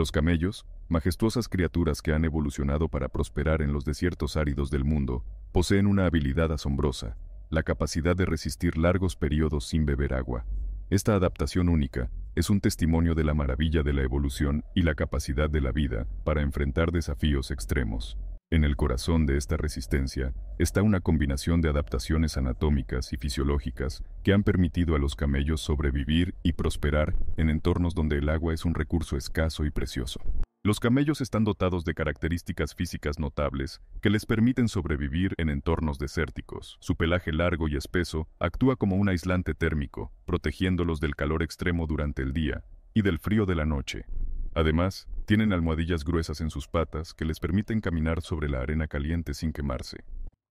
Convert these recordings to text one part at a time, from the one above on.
Los camellos, majestuosas criaturas que han evolucionado para prosperar en los desiertos áridos del mundo, poseen una habilidad asombrosa, la capacidad de resistir largos periodos sin beber agua. Esta adaptación única es un testimonio de la maravilla de la evolución y la capacidad de la vida para enfrentar desafíos extremos. En el corazón de esta resistencia está una combinación de adaptaciones anatómicas y fisiológicas que han permitido a los camellos sobrevivir y prosperar en entornos donde el agua es un recurso escaso y precioso. Los camellos están dotados de características físicas notables que les permiten sobrevivir en entornos desérticos. Su pelaje largo y espeso actúa como un aislante térmico, protegiéndolos del calor extremo durante el día y del frío de la noche. Además, tienen almohadillas gruesas en sus patas que les permiten caminar sobre la arena caliente sin quemarse.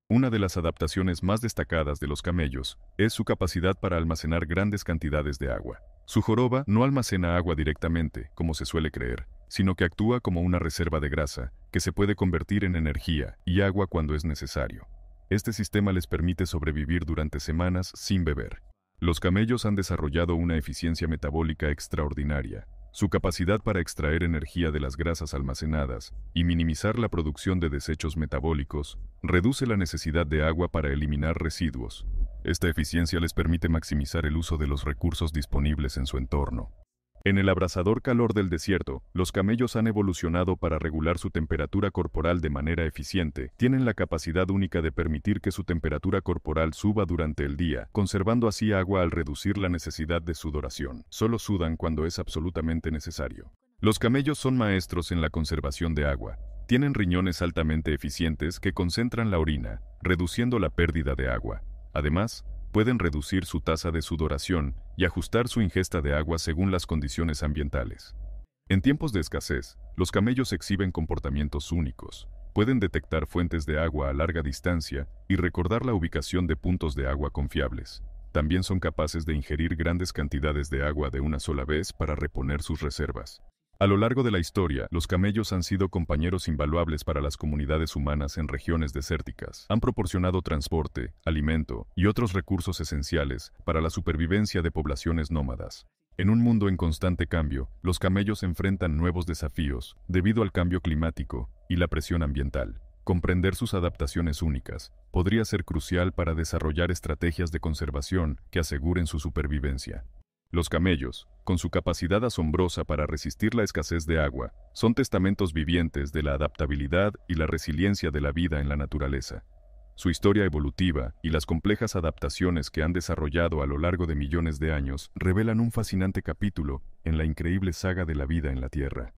Una de las adaptaciones más destacadas de los camellos es su capacidad para almacenar grandes cantidades de agua. Su joroba no almacena agua directamente, como se suele creer, sino que actúa como una reserva de grasa que se puede convertir en energía y agua cuando es necesario. Este sistema les permite sobrevivir durante semanas sin beber. Los camellos han desarrollado una eficiencia metabólica extraordinaria, su capacidad para extraer energía de las grasas almacenadas y minimizar la producción de desechos metabólicos reduce la necesidad de agua para eliminar residuos. Esta eficiencia les permite maximizar el uso de los recursos disponibles en su entorno. En el abrasador calor del desierto, los camellos han evolucionado para regular su temperatura corporal de manera eficiente. Tienen la capacidad única de permitir que su temperatura corporal suba durante el día, conservando así agua al reducir la necesidad de sudoración. Solo sudan cuando es absolutamente necesario. Los camellos son maestros en la conservación de agua. Tienen riñones altamente eficientes que concentran la orina, reduciendo la pérdida de agua. Además, pueden reducir su tasa de sudoración y ajustar su ingesta de agua según las condiciones ambientales. En tiempos de escasez, los camellos exhiben comportamientos únicos. Pueden detectar fuentes de agua a larga distancia y recordar la ubicación de puntos de agua confiables. También son capaces de ingerir grandes cantidades de agua de una sola vez para reponer sus reservas. A lo largo de la historia, los camellos han sido compañeros invaluables para las comunidades humanas en regiones desérticas. Han proporcionado transporte, alimento y otros recursos esenciales para la supervivencia de poblaciones nómadas. En un mundo en constante cambio, los camellos enfrentan nuevos desafíos debido al cambio climático y la presión ambiental. Comprender sus adaptaciones únicas podría ser crucial para desarrollar estrategias de conservación que aseguren su supervivencia. Los camellos, con su capacidad asombrosa para resistir la escasez de agua, son testamentos vivientes de la adaptabilidad y la resiliencia de la vida en la naturaleza. Su historia evolutiva y las complejas adaptaciones que han desarrollado a lo largo de millones de años revelan un fascinante capítulo en la increíble saga de la vida en la Tierra.